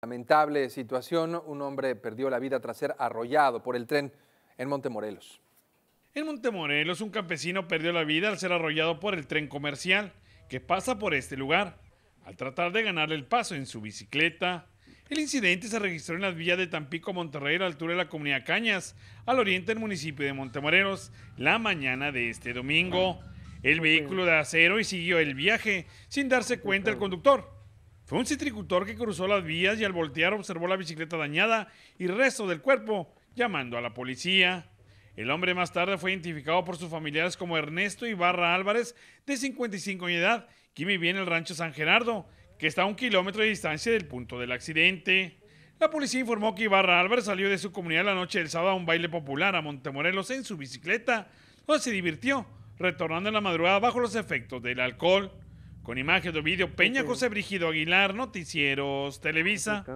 Lamentable situación, un hombre perdió la vida tras ser arrollado por el tren en Montemorelos. En Montemorelos, un campesino perdió la vida al ser arrollado por el tren comercial que pasa por este lugar. Al tratar de ganarle el paso en su bicicleta, el incidente se registró en las vías de Tampico, Monterrey, a la altura de la comunidad Cañas, al oriente del municipio de Montemorelos, la mañana de este domingo. El vehículo de acero y siguió el viaje sin darse cuenta el conductor, fue un citricultor que cruzó las vías y al voltear observó la bicicleta dañada y resto del cuerpo, llamando a la policía. El hombre más tarde fue identificado por sus familiares como Ernesto Ibarra Álvarez, de 55 años de edad, que vivía en el rancho San Gerardo, que está a un kilómetro de distancia del punto del accidente. La policía informó que Ibarra Álvarez salió de su comunidad la noche del sábado a un baile popular a Montemorelos en su bicicleta, donde se divirtió, retornando en la madrugada bajo los efectos del alcohol. Con imágenes de video Peña José Brigido Aguilar, Noticieros, Televisa.